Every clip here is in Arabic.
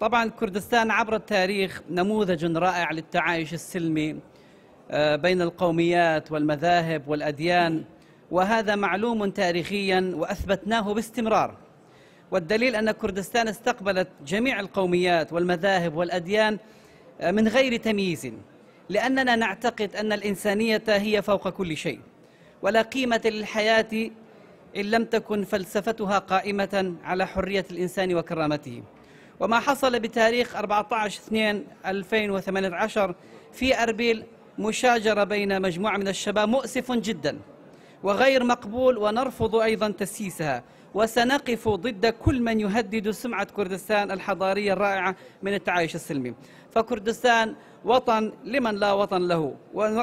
طبعا كردستان عبر التاريخ نموذج رائع للتعايش السلمي آه، بين القوميات والمذاهب والأديان وهذا معلوم تاريخيا وأثبتناه باستمرار والدليل أن كردستان استقبلت جميع القوميات والمذاهب والأديان آه، من غير تمييز لأننا نعتقد أن الإنسانية هي فوق كل شيء ولا قيمة للحياة إن لم تكن فلسفتها قائمة على حرية الإنسان وكرامته وما حصل بتاريخ 14/2/2018 في أربيل مشاجرة بين مجموعة من الشباب مؤسف جدا وغير مقبول ونرفض أيضا تسييسها وسنقف ضد كل من يهدد سمعة كردستان الحضارية الرائعة من التعايش السلمي فكردستان وطن لمن لا وطن له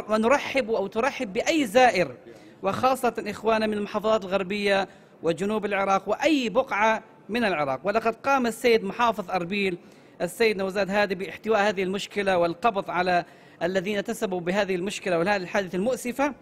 ونرحب أو ترحب بأي زائر وخاصة إخوانا من المحافظات الغربية وجنوب العراق وأي بقعة من العراق ولقد قام السيد محافظ أربيل السيد نوزاد هادي باحتواء هذه المشكلة والقبض على الذين تسببوا بهذه المشكلة وهذه الحادثة المؤسفة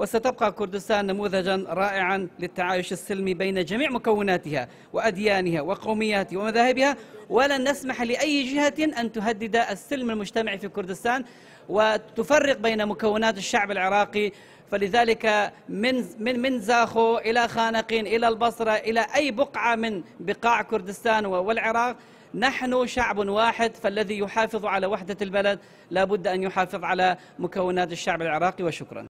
وستبقى كردستان نموذجا رائعا للتعايش السلمي بين جميع مكوناتها وأديانها وقومياتها ومذاهبها ولن نسمح لأي جهة أن تهدد السلم المجتمعي في كردستان وتفرق بين مكونات الشعب العراقي فلذلك من من من زاخو الى خانقين الى البصره الى اي بقعه من بقاع كردستان والعراق نحن شعب واحد فالذي يحافظ على وحده البلد لابد ان يحافظ على مكونات الشعب العراقي وشكرا